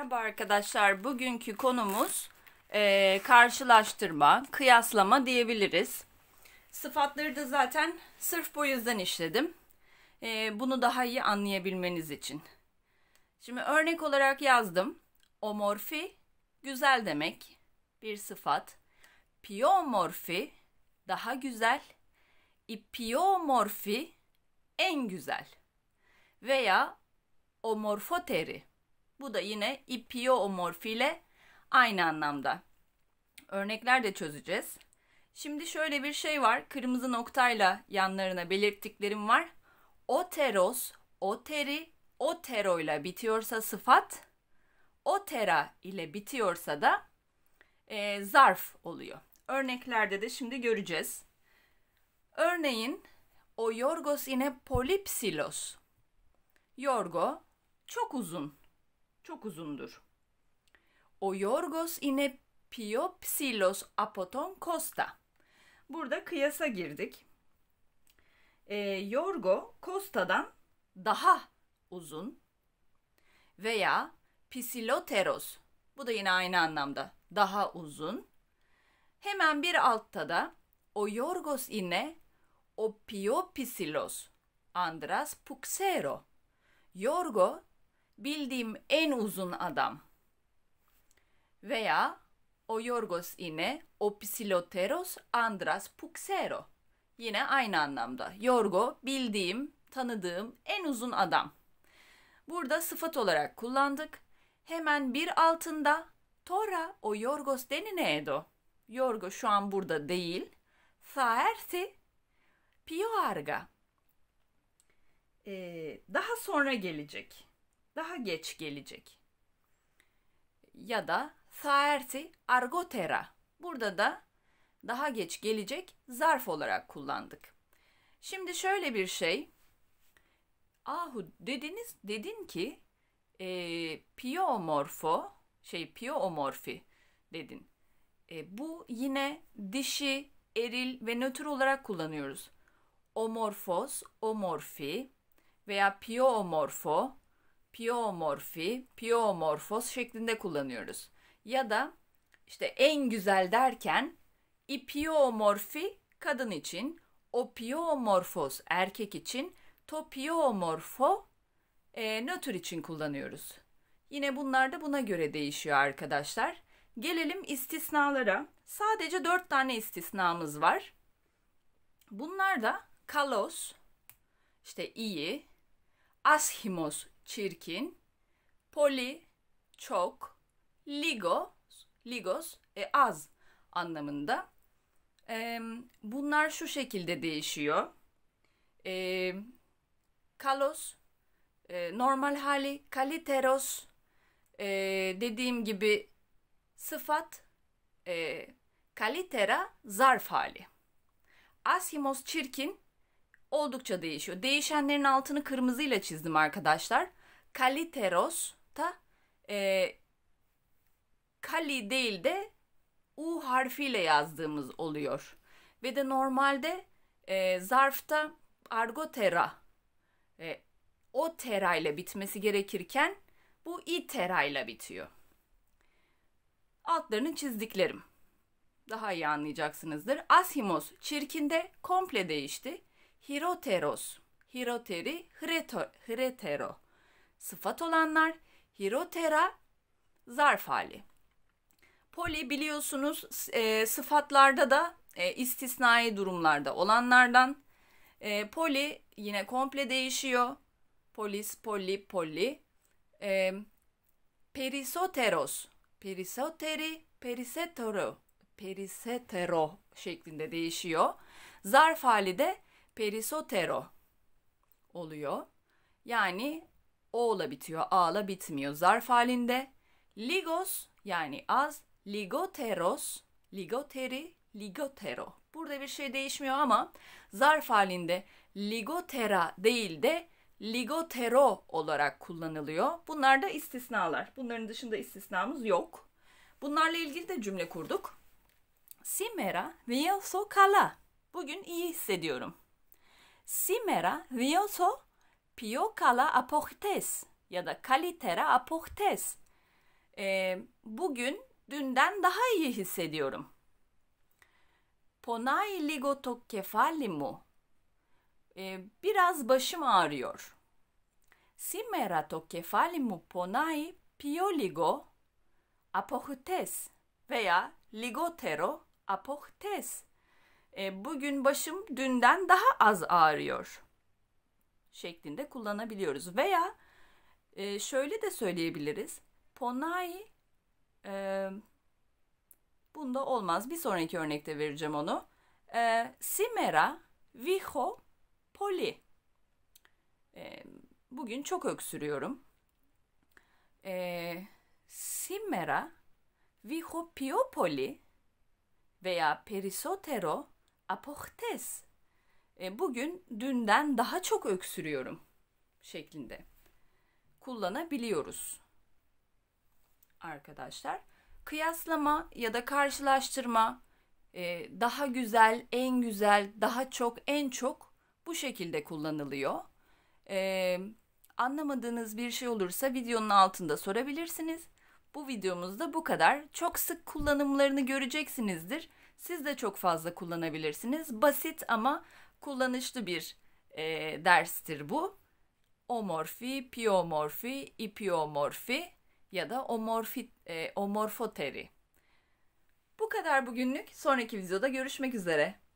Merhaba arkadaşlar. Bugünkü konumuz e, karşılaştırma, kıyaslama diyebiliriz. Sıfatları da zaten sırf bu yüzden işledim. E, bunu daha iyi anlayabilmeniz için. Şimdi örnek olarak yazdım. Omorfi, güzel demek bir sıfat. Piyomorfi, daha güzel. İpiyomorfi, en güzel. Veya omorfoteri bu da yine ipiomorfi ile aynı anlamda. Örnekler de çözeceğiz. Şimdi şöyle bir şey var. Kırmızı noktayla yanlarına belirttiklerim var. Oteros, oteri, otero ile bitiyorsa sıfat, otera ile bitiyorsa da e, zarf oluyor. Örneklerde de şimdi göreceğiz. Örneğin o Yorgos yine polipsilos. Yorgo çok uzun çok uzundur. O Yorgos ine Piopsilos apoton Costa. Burada kıyasa girdik. E, Yorgo Costa'dan daha uzun veya psiloteros. bu da yine aynı anlamda daha uzun. Hemen bir altta da o Yorgos ine o Piopisilos Andras Puxero. Yorgo bildiğim en uzun adam. Veya o Yorgos yine o Psiloteros Andras Puxero. Yine aynı anlamda. Yorgo bildiğim, tanıdığım en uzun adam. Burada sıfat olarak kullandık. Hemen bir altında Tora o Yorgos edo Yorgo şu an burada değil. Saersi Pio Arga. Ee, daha sonra gelecek daha geç gelecek. Ya da saerti argotera. Burada da daha geç gelecek zarf olarak kullandık. Şimdi şöyle bir şey. Ahu dediniz dedin ki e, piomorfo şey piomorfi dedin. E, bu yine dişi, eril ve nötr olarak kullanıyoruz. Omorfos, omorfi veya piomorfo piyomorfi, piyomorfos şeklinde kullanıyoruz. Ya da işte en güzel derken ipiyomorfi kadın için, opiyomorfos erkek için, topiyomorfo e, nötr için kullanıyoruz. Yine bunlar da buna göre değişiyor arkadaşlar. Gelelim istisnalara. Sadece dört tane istisnamız var. Bunlar da kalos, işte iyi, ashimos çirkin, poli çok, ligo ligos e, az anlamında. E, bunlar şu şekilde değişiyor. E, kalos e, normal hali kaliteros e, dediğim gibi sıfat e, kalitera zarf hali. Asimos çirkin oldukça değişiyor. Değişenlerin altını kırmızıyla çizdim arkadaşlar kaliteros da e, kali değil de U harfiyle yazdığımız oluyor. Ve de normalde e, zarfta argotera e, o terayla bitmesi gerekirken bu i terayla bitiyor. Altlarını çizdiklerim. Daha iyi anlayacaksınızdır. Asimos çirkinde komple değişti. Hiroteros, hiroteri, hreto, hretero sıfat olanlar, hirotera zarf hali. Poli biliyorsunuz e, sıfatlarda da e, istisnai durumlarda olanlardan. E, poli yine komple değişiyor. Polis, poli, poli. E, perisoteros, perisoteri, perisetero, perisetero şeklinde değişiyor. Zarf hali de perisotero oluyor. Yani O'la bitiyor, A'la bitmiyor. Zarf halinde ligos yani az, ligoteros, ligoteri, ligotero. Burada bir şey değişmiyor ama zarf halinde ligotera değil de ligotero olarak kullanılıyor. Bunlar da istisnalar. Bunların dışında istisnamız yok. Bunlarla ilgili de cümle kurduk. Simera vioso kala. Bugün iyi hissediyorum. Simera vioso Piyokala aportes ya da kalitera aportes. E, bugün dünden daha iyi hissediyorum. Ponai ligoto kefalimu. E, ee, biraz başım ağrıyor. Simera to Simerato kefalimu ponai piyoligo aportes veya ligotero aportes. E, bugün başım dünden daha az ağrıyor.'' şeklinde kullanabiliyoruz. Veya e, şöyle de söyleyebiliriz. Ponai e, bunda olmaz. Bir sonraki örnekte vereceğim onu. E, simera viho poli. E, bugün çok öksürüyorum. E, simera viho piopoli veya perisotero apochtes e, bugün dünden daha çok öksürüyorum şeklinde kullanabiliyoruz. Arkadaşlar kıyaslama ya da karşılaştırma e, daha güzel, en güzel, daha çok, en çok bu şekilde kullanılıyor. E, anlamadığınız bir şey olursa videonun altında sorabilirsiniz. Bu videomuzda bu kadar. Çok sık kullanımlarını göreceksinizdir. Siz de çok fazla kullanabilirsiniz. Basit ama kullanışlı bir e, derstir bu. Omorfi, piomorfi, ipiomorfi ya da omorfi, e, omorfoteri. Bu kadar bugünlük. Sonraki videoda görüşmek üzere.